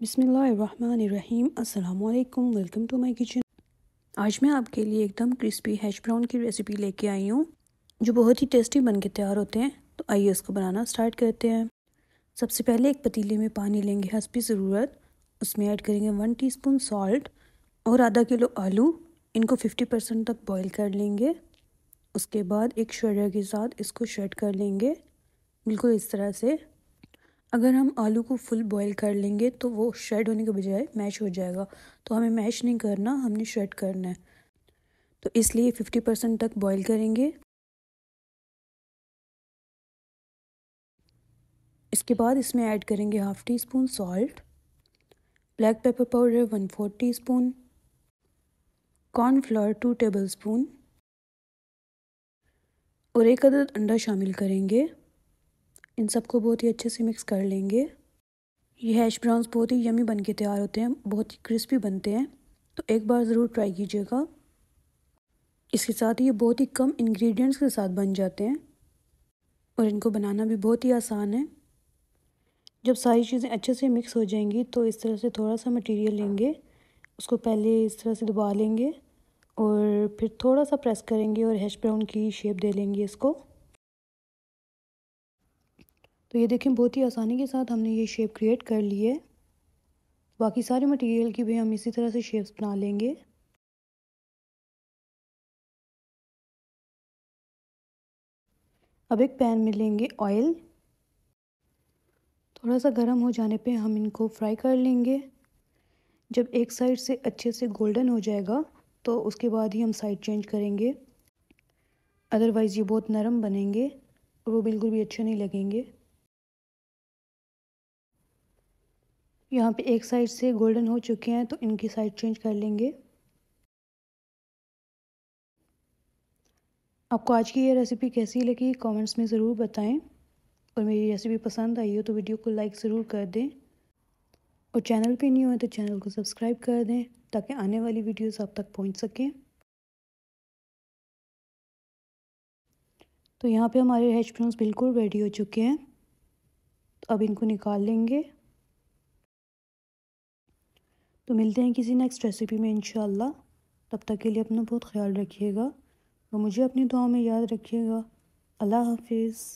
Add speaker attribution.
Speaker 1: बिसमीम् अल्लाम welcome to my kitchen आज मैं आपके लिए एकदम क्रिस्पी हैश ब्राउन की रेसिपी लेके आई हूँ जो बहुत ही टेस्टी बन के तैयार होते हैं तो आइए इसको बनाना स्टार्ट करते हैं सबसे पहले एक पतीले में पानी लेंगे हसपी ज़रूरत उसमें ऐड करेंगे वन टीस्पून सॉल्ट और आधा किलो आलू इनको फिफ्टी परसेंट तक बॉईल कर लेंगे उसके बाद एक श्रेडर के साथ इसको श्रेड कर लेंगे बिल्कुल इस तरह से अगर हम आलू को फुल बॉईल कर लेंगे तो वो श्रेड होने के बजाय मैश हो जाएगा तो हमें मैश नहीं करना हमने श्रेड करना है तो इसलिए फिफ्टी परसेंट तक बॉईल करेंगे इसके बाद इसमें ऐड करेंगे half teaspoon salt black pepper powder one four teaspoon cornflour two tablespoon और एक अदद अंडा शामिल करेंगे इन सबको बहुत ही अच्छे से मिक्स कर लेंगे ये हैश ब्राउन्स बहुत ही यमी बन के तैयार होते हैं बहुत ही क्रिस्पी बनते हैं तो एक बार ज़रूर ट्राई कीजिएगा इसके साथ ये बहुत ही कम इंग्रेडिएंट्स के साथ बन जाते हैं और इनको बनाना भी बहुत ही आसान है जब सारी चीज़ें अच्छे से मिक्स हो जाएंगी तो इस तरह से थोड़ा सा मटेरियल लेंगे उसको पहले इस तरह से दबा लेंगे और फिर थोड़ा सा प्रेस करेंगे और हैश ब्राउन की शेप दे लेंगे इसको तो ये देखें बहुत ही आसानी के साथ हमने ये शेप क्रिएट कर ली है
Speaker 2: बाकी सारे मटेरियल की भी हम इसी तरह से शेप्स बना लेंगे अब एक पैन में लेंगे ऑयल थोड़ा सा गर्म हो जाने पे हम इनको
Speaker 1: फ्राई कर लेंगे जब एक साइड से अच्छे से गोल्डन हो जाएगा तो उसके बाद ही हम साइड चेंज करेंगे अदरवाइज़ ये बहुत नरम बनेंगे और वो बिल्कुल भी अच्छे नहीं लगेंगे यहाँ पे एक साइड से गोल्डन हो चुके हैं तो इनकी साइड चेंज कर लेंगे आपको आज की ये रेसिपी कैसी लगी कमेंट्स में ज़रूर बताएं और मेरी रेसिपी पसंद आई हो तो वीडियो को लाइक ज़रूर कर दें और चैनल पे नहीं हो तो चैनल को सब्सक्राइब कर दें ताकि आने वाली वीडियोस आप तक पहुंच सकें
Speaker 2: तो यहाँ पे हमारे हैश बिल्कुल रेडी हो चुके हैं तो अब इनको निकाल लेंगे
Speaker 1: तो मिलते हैं किसी नेक्स्ट रेसिपी में इन तब तक के
Speaker 2: लिए अपना बहुत ख्याल रखिएगा और मुझे अपनी दुआ में याद रखिएगा अल्लाह हाफिज़